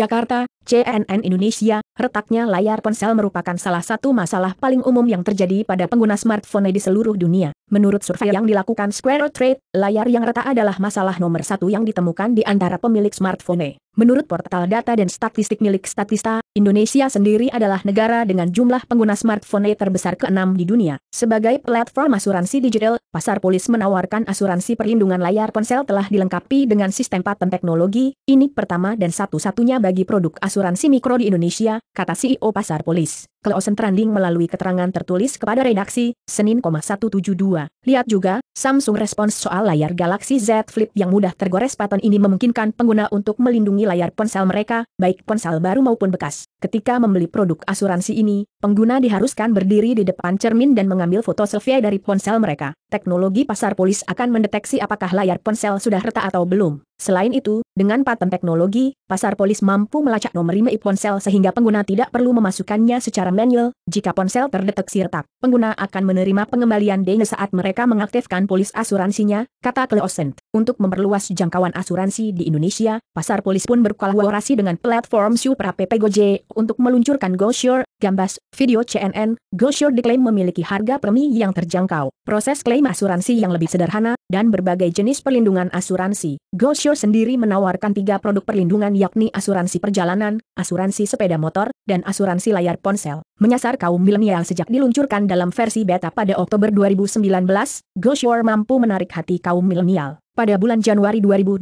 Jakarta, CNN Indonesia, retaknya layar ponsel merupakan salah satu masalah paling umum yang terjadi pada pengguna smartphone di seluruh dunia. Menurut survei yang dilakukan Square Trade, layar yang retak adalah masalah nomor satu yang ditemukan di antara pemilik smartphone. Menurut portal data dan statistik milik Statista, Indonesia sendiri adalah negara dengan jumlah pengguna smartphone terbesar ke-6 di dunia. Sebagai platform asuransi digital, pasar polis menawarkan asuransi perlindungan layar ponsel telah dilengkapi dengan sistem paten teknologi, ini pertama dan satu-satunya bagi produk asuransi mikro di Indonesia, kata CEO pasar polis. Klausen Trending melalui keterangan tertulis kepada redaksi, Senin 172. Lihat juga, Samsung respons soal layar Galaxy Z Flip yang mudah tergores paten ini memungkinkan pengguna untuk melindungi layar ponsel mereka, baik ponsel baru maupun bekas. Ketika membeli produk asuransi ini, pengguna diharuskan berdiri di depan cermin dan mengambil foto selfie dari ponsel mereka. Teknologi pasar polis akan mendeteksi apakah layar ponsel sudah retak atau belum. Selain itu, dengan paten teknologi, pasar polis mampu melacak nomor IMEI ponsel sehingga pengguna tidak perlu memasukkannya secara manual. Jika ponsel terdeteksi retak, pengguna akan menerima pengembalian denda saat mereka mengaktifkan polis asuransinya, kata Kleosent. Untuk memperluas jangkauan asuransi di Indonesia, pasar polis pun berkolaborasi dengan platform Super App Gojek untuk meluncurkan GoSure, Gambas, video CNN, GoSure diklaim memiliki harga premi yang terjangkau, proses klaim asuransi yang lebih sederhana, dan berbagai jenis perlindungan asuransi. GoSure sendiri menawarkan tiga produk perlindungan yakni asuransi perjalanan, asuransi sepeda motor, dan asuransi layar ponsel. Menyasar kaum milenial sejak diluncurkan dalam versi beta pada Oktober 2019, GoSure mampu menarik hati kaum milenial. Pada bulan Januari 2020,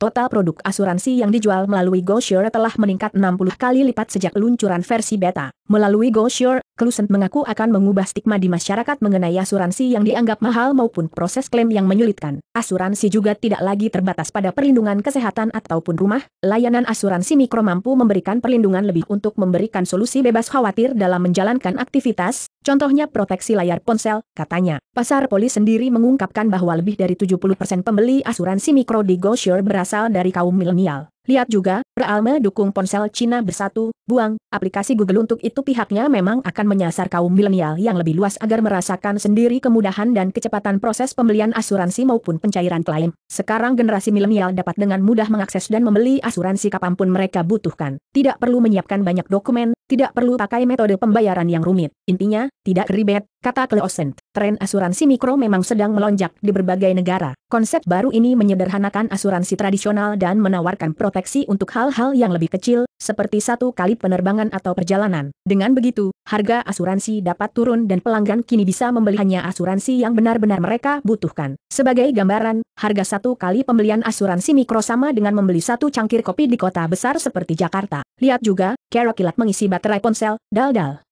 total produk asuransi yang dijual melalui GoSure telah meningkat 60 kali lipat sejak luncuran versi beta. Melalui GoSure, Klusent mengaku akan mengubah stigma di masyarakat mengenai asuransi yang dianggap mahal maupun proses klaim yang menyulitkan. Asuransi juga tidak lagi terbatas pada perlindungan kesehatan ataupun rumah. Layanan asuransi mikro mampu memberikan perlindungan lebih untuk memberikan solusi bebas khawatir dalam menjalankan aktivitas, Contohnya proteksi layar ponsel, katanya. Pasar polis sendiri mengungkapkan bahwa lebih dari 70% pembeli asuransi mikro di GoSure berasal dari kaum milenial. Lihat juga, Realme dukung ponsel Cina bersatu, buang, aplikasi Google untuk itu pihaknya memang akan menyasar kaum milenial yang lebih luas agar merasakan sendiri kemudahan dan kecepatan proses pembelian asuransi maupun pencairan klaim. Sekarang generasi milenial dapat dengan mudah mengakses dan membeli asuransi kapanpun mereka butuhkan. Tidak perlu menyiapkan banyak dokumen, tidak perlu pakai metode pembayaran yang rumit. Intinya, tidak ribet, Kata Kleosent, tren asuransi mikro memang sedang melonjak di berbagai negara. Konsep baru ini menyederhanakan asuransi tradisional dan menawarkan proteksi untuk hal-hal yang lebih kecil, seperti satu kali penerbangan atau perjalanan. Dengan begitu, harga asuransi dapat turun dan pelanggan kini bisa membeli hanya asuransi yang benar-benar mereka butuhkan. Sebagai gambaran, harga satu kali pembelian asuransi mikro sama dengan membeli satu cangkir kopi di kota besar seperti Jakarta. Lihat juga, kera Kilat mengisi baterai ponsel, dal-dal.